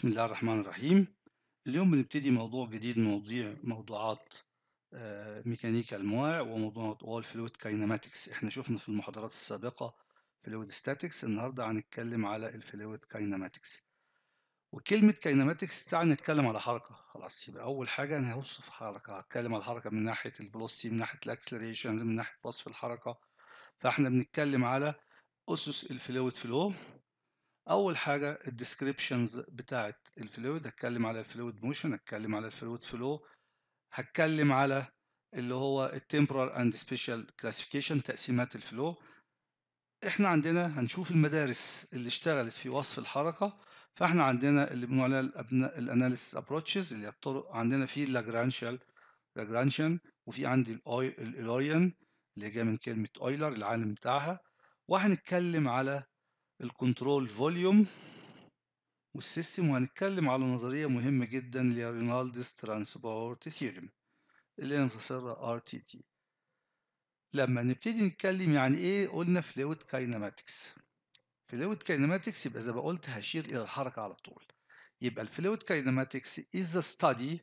بسم الله الرحمن الرحيم اليوم بنبتدي موضوع جديد من مواضيع موضوعات آه، ميكانيكا المواع وموضوع all فلويد كايناماتكس احنا شفنا في المحاضرات السابقة فلويد ستاتكس النهاردة هنتكلم على الفلويد كايناماتكس وكلمة كايناماتكس تعني نتكلم على حركة خلاص يبقى أول حاجة أنا هوصف حركة هتكلم على الحركة من ناحية البلوستي من ناحية الاكسلريشن من ناحية وصف الحركة فاحنا بنتكلم على أسس الفلويد فلو اول حاجه الديسكريبشنز بتاعه الفلويد هتكلم على الفلويد موشن هتكلم على الفلويد فلو هتكلم على اللي هو التمبرال اند سبيشال كلاسيفيكيشن تقسيمات الفلو احنا عندنا هنشوف المدارس اللي اشتغلت في وصف الحركه فاحنا عندنا اللي بنقول عليها الاناليسيس ابروتشز اللي هي الطرق عندنا في اللاجرانشال لاجرانشن وفي عندي الاوريان اللي جايه من كلمه اويلر العالم بتاعها وهنتكلم على الكنترول فوليوم والسيستم وهنتكلم على نظرية مهمة جدا اللي هي رينالدس ترانسبورت ثيوريم اللي هي انفصار ار تي تي لما نبتدي نتكلم يعني ايه قلنا فلويد كايناماتكس فلويد كايناماتكس يبقى زي ما قلت هشير الى الحركة على طول يبقى الفلويد كايناماتكس is a study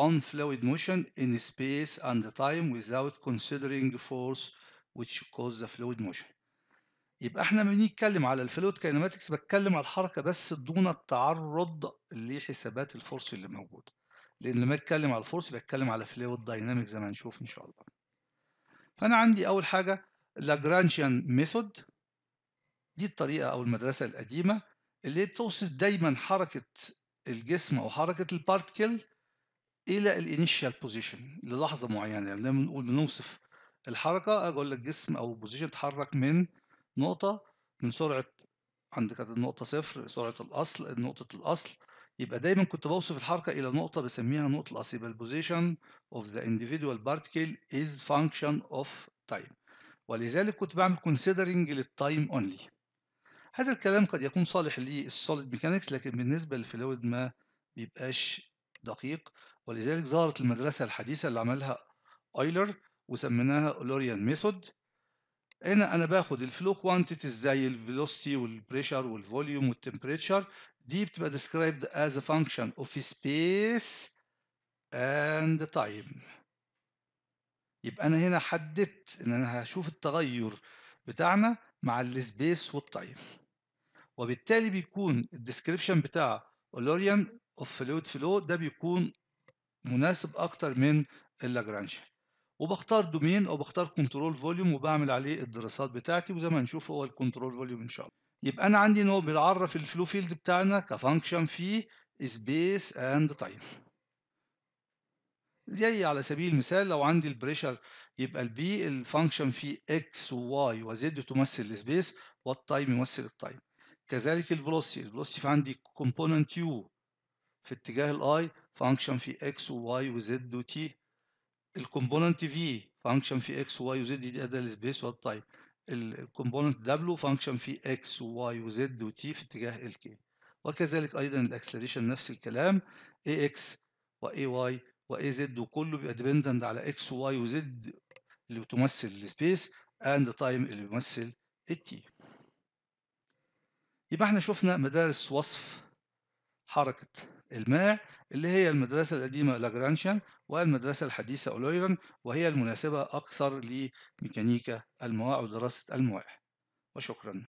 on fluid motion in space and time without considering the force which causes the fluid motion يبقى احنا لما نتكلم على الفلويد كاينماتكس بتكلم على الحركه بس دون التعرض لحسابات الفورس اللي موجوده لان لما اتكلم على الفورس بتكلم على فلويد دايناميك زي ما هنشوف ان شاء الله فانا عندي اول حاجه لاجرانشيان ميثود دي الطريقه او المدرسه القديمه اللي بتوصف دايما حركه الجسم او حركه البارتكل الى الانيشال بوزيشن للحظه معينه يعني لما بنقول بنوصف الحركه اقول لك جسم او بوزيشن اتحرك من نقطة من سرعة عندك النقطة صفر سرعة الأصل نقطة الأصل يبقى دايما كنت بوصف الحركة إلى نقطة بسميها نقطة الأصل يبقى البوزيشن أوف ذا individual بارتكل إز فانكشن أوف تايم ولذلك كنت بعمل considering للتايم أونلي هذا الكلام قد يكون صالح للسوليد ميكانكس لكن بالنسبة للفلويد ما بيبقاش دقيق ولذلك ظهرت المدرسة الحديثة اللي عملها أيلر وسميناها أولوريان ميثود هنا انا باخد الفلو كوانتيتيز زي الفيلوسيتي والبريشر والفوليوم والتمبريتشر دي بتبقى ديسكرايبد از ا فانكشن اوف سبيس اند تايم يبقى انا هنا حددت ان انا هشوف التغير بتاعنا مع السبيس والتايم وبالتالي بيكون الديسكريبشن بتاع اولوريان اوف فلويد فلو ده بيكون مناسب اكتر من اللاجرانشن وبختار دومين او بختار كنترول فوليوم وبعمل عليه الدراسات بتاعتي وزي ما هنشوف هو الكنترول فوليوم ان شاء الله يبقى انا عندي ان هو بيعرف الفلو فيلد بتاعنا كفانكشن في سبيس اند تايم زي على سبيل المثال لو عندي البريشر يبقى البي الفانكشن فيه اكس وواي وزد تمثل السبيس والتايم يمثل التايم كذلك الفلوسي الفلوسي في عندي كومبوننت يو في اتجاه الاي فانكشن فيه اكس وواي وزد وتي الكومبوننت في فانكشن في اكس واي وزد دي اداه السبيس والطيب الكومبوننت دبليو فانكشن في اكس واي وزد وتي في اتجاه كي وكذلك ايضا الاكسلريشن نفس الكلام اي اكس واي واي واي زد وكله بيبقى ديبندنت على اكس واي وزد اللي بتمثل السبيس اند تايم اللي بيمثل التي يبقى احنا شفنا مدارس وصف حركة الماع اللي هي المدرسة القديمة لاجرانشيان والمدرسة الحديثة أولويرن وهي المناسبة أكثر لميكانيكا المواع ودراسة المواع وشكرا